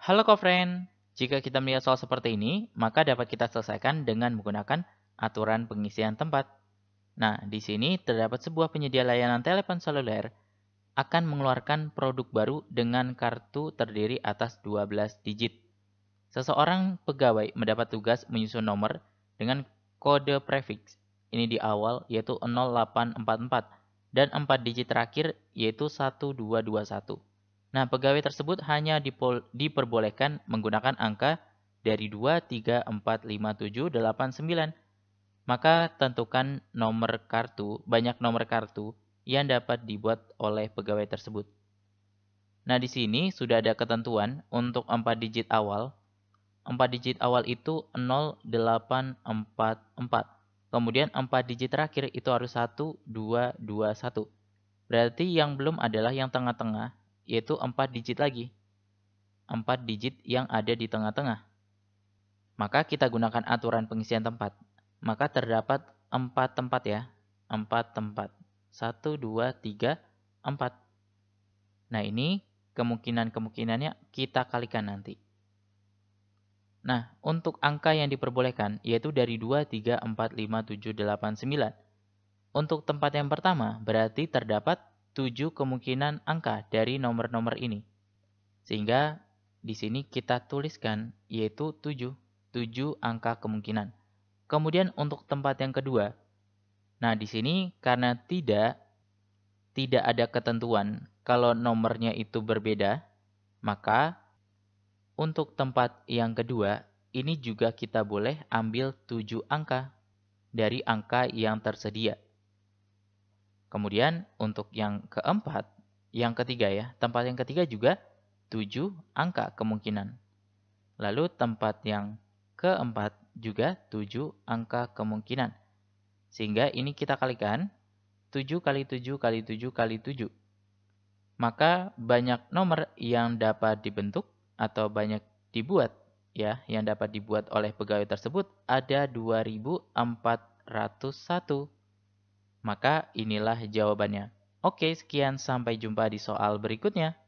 Halo kofren, jika kita melihat soal seperti ini, maka dapat kita selesaikan dengan menggunakan aturan pengisian tempat. Nah, di sini terdapat sebuah penyedia layanan telepon seluler akan mengeluarkan produk baru dengan kartu terdiri atas 12 digit. Seseorang pegawai mendapat tugas menyusun nomor dengan kode prefix. Ini di awal yaitu 0844 dan 4 digit terakhir yaitu 1221. Nah, pegawai tersebut hanya diperbolehkan menggunakan angka dari 2, 3, 4, 5, 7, 8, 9. Maka tentukan nomor kartu, banyak nomor kartu yang dapat dibuat oleh pegawai tersebut. Nah, di sini sudah ada ketentuan untuk 4 digit awal. 4 digit awal itu 0844. Kemudian 4 digit terakhir itu harus 1221. Berarti yang belum adalah yang tengah-tengah yaitu 4 digit lagi. 4 digit yang ada di tengah-tengah. Maka kita gunakan aturan pengisian tempat. Maka terdapat 4 tempat ya. 4 tempat. 1, 2, 3, 4. Nah ini kemungkinan-kemungkinannya kita kalikan nanti. Nah, untuk angka yang diperbolehkan yaitu dari 2, 3, 4, 5, 7, 8, 9. Untuk tempat yang pertama berarti terdapat 7 kemungkinan angka dari nomor-nomor ini. Sehingga di sini kita tuliskan yaitu 7, 7 angka kemungkinan. Kemudian untuk tempat yang kedua. Nah, di sini karena tidak tidak ada ketentuan kalau nomornya itu berbeda, maka untuk tempat yang kedua ini juga kita boleh ambil 7 angka dari angka yang tersedia. Kemudian untuk yang keempat, yang ketiga ya, tempat yang ketiga juga 7 angka kemungkinan. Lalu tempat yang keempat juga 7 angka kemungkinan. Sehingga ini kita kalikan 7 kali 7 kali 7 kali 7. Maka banyak nomor yang dapat dibentuk atau banyak dibuat ya yang dapat dibuat oleh pegawai tersebut ada 2401 maka inilah jawabannya. Oke, sekian sampai jumpa di soal berikutnya.